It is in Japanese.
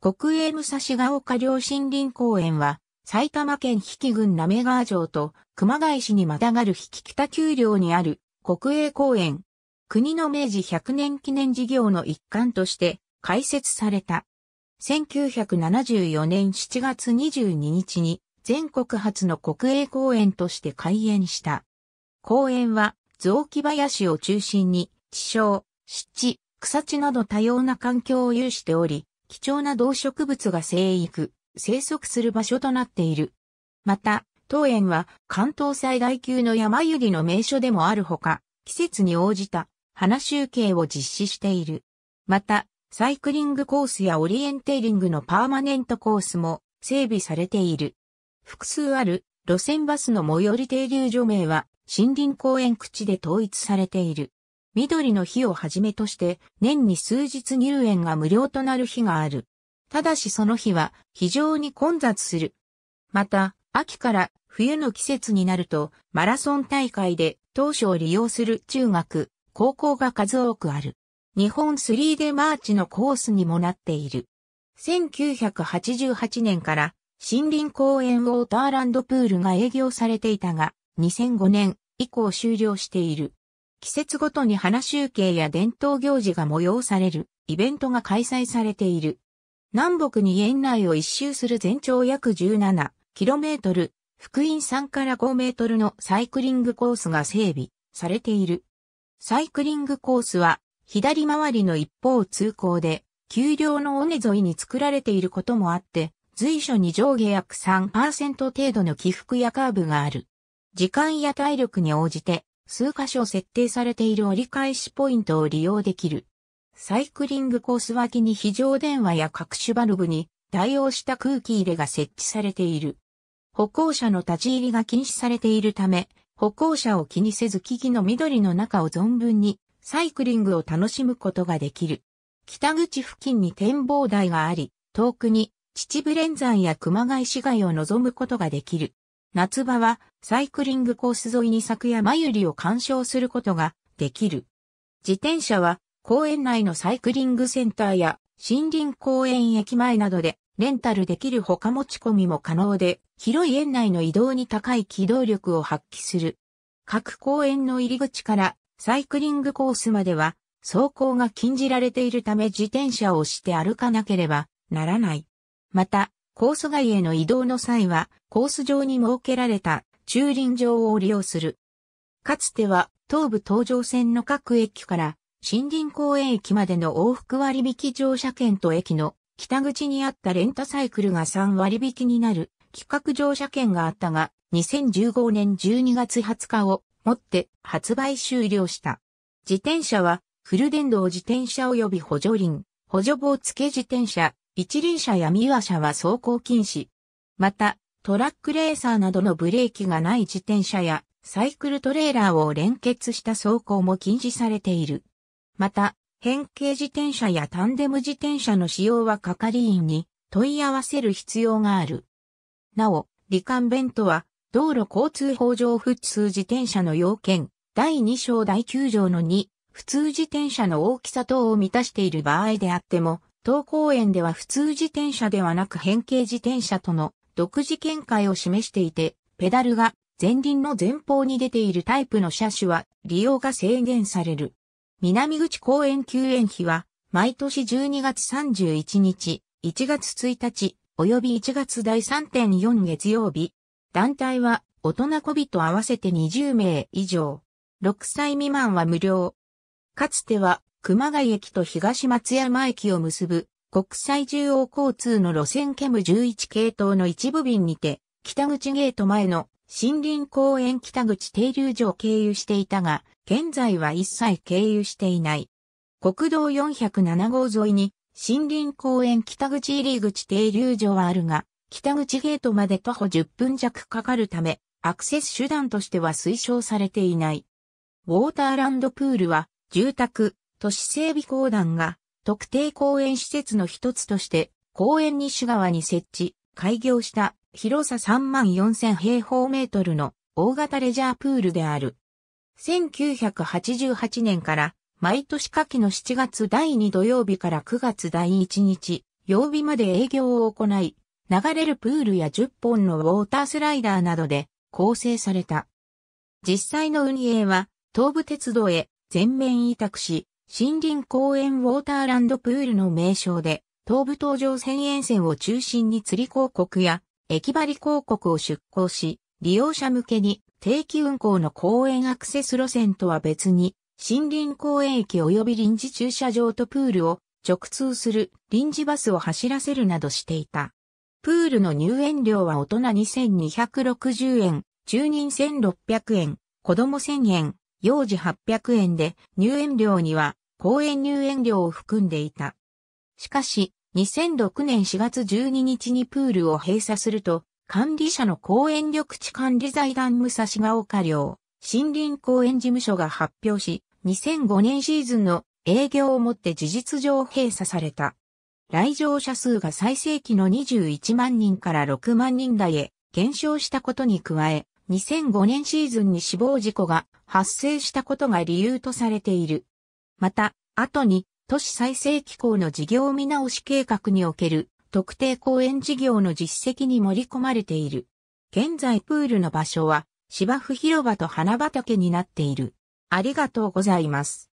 国営武蔵ヶ丘両森林公園は、埼玉県比企郡滑川城と熊谷市にまたがる比企北丘陵にある国営公園。国の明治100年記念事業の一環として開設された。1974年7月22日に全国初の国営公園として開園した。公園は雑木林を中心に地小、湿地、草地など多様な環境を有しており、貴重な動植物が生育、生息する場所となっている。また、当園は関東最大級の山百合の名所でもあるほか、季節に応じた花集計を実施している。また、サイクリングコースやオリエンテーリングのパーマネントコースも整備されている。複数ある路線バスの最寄り停留所名は森林公園口で統一されている。緑の日をはじめとして年に数日入園が無料となる日がある。ただしその日は非常に混雑する。また、秋から冬の季節になるとマラソン大会で当初を利用する中学、高校が数多くある。日本スリーデマーチのコースにもなっている。1988年から森林公園ウォーターランドプールが営業されていたが、2005年以降終了している。季節ごとに花集計や伝統行事が催されるイベントが開催されている。南北に園内を一周する全長約 17km、福音3から5メートルのサイクリングコースが整備されている。サイクリングコースは左回りの一方通行で、丘陵の尾根沿いに作られていることもあって、随所に上下約3%程度の起伏やカーブがある。時間や体力に応じて数箇所設定されている折り返しポイントを利用できる。サイクリングコース脇に非常電話や各種バルブに対応した空気入れが設置されている。歩行者の立ち入りが禁止されているため、歩行者を気にせず木々の緑の中を存分にサイクリングを楽しむことができる。北口付近に展望台があり、遠くに秩父連山や熊谷市街を望むことができる。夏場はサイクリングコース沿いに柵や眉りを鑑賞することができる。自転車は公園内のサイクリングセンターや森林公園駅前などでレンタルできる他持ち込みも可能で、広い園内の移動に高い機動力を発揮する。各公園の入り口からサイクリングコースまでは走行が禁じられているため自転車を押して歩かなければならない。また、コース外への移動の際は、コース上に設けられた駐輪場を利用する。かつては、東武東上線の各駅から森林公園駅までの往復割引乗車券と駅の北口にあったレンタサイクルが3割引になる企画乗車券があったが、2015年12月20日をもって発売終了した。自転車はフル電動自転車及び補助輪、補助棒付け自転車、一輪車や三輪車は走行禁止。また、トラックレーサーなどのブレーキがない自転車やサイクルトレーラーを連結した走行も禁止されている。また、変形自転車やタンデム自転車の使用は係員に問い合わせる必要がある。なお、罹患弁とは、道路交通法上普通自転車の要件、第2章第9条の2、普通自転車の大きさ等を満たしている場合であっても、当公園では普通自転車ではなく変形自転車との独自見解を示していて、ペダルが前輪の前方に出ているタイプの車種は利用が制限される。南口公園休園日は毎年12月31日、1月1日、及び1月第3.4月曜日。団体は大人小人合わせて20名以上。6歳未満は無料。かつては熊谷駅と東松山駅を結ぶ国際中央交通の路線ケム11系統の一部便にて、北口ゲート前の森林公園北口停留所を経由していたが、現在は一切経由していない。国道407号沿いに森林公園北口入り口停留所はあるが、北口ゲートまで徒歩10分弱かかるため、アクセス手段としては推奨されていない。ウォーターランドプールは、住宅、都市整備公団が特定公園施設の一つとして公園西側に設置、開業した広さ3万4000平方メートルの大型レジャープールである。1988年から毎年夏季の7月第2土曜日から9月第1日曜日まで営業を行い、流れるプールや10本のウォータースライダーなどで構成された。実際の運営は東武鉄道へ全面委託し、森林公園ウォーターランドプールの名称で、東武東上線沿線を中心に釣り広告や駅張り広告を出向し、利用者向けに定期運行の公園アクセス路線とは別に、森林公園駅及び臨時駐車場とプールを直通する臨時バスを走らせるなどしていた。プールの入園料は大人2260円、中人1600円、子供1000円、幼児800円で入園料には公園入園料を含んでいた。しかし、2006年4月12日にプールを閉鎖すると、管理者の公園緑地管理財団武蔵が丘寮、森林公園事務所が発表し、2005年シーズンの営業をもって事実上閉鎖された。来場者数が最盛期の21万人から6万人台へ減少したことに加え、2005年シーズンに死亡事故が発生したことが理由とされている。また、後に都市再生機構の事業見直し計画における特定公園事業の実績に盛り込まれている。現在プールの場所は芝生広場と花畑になっている。ありがとうございます。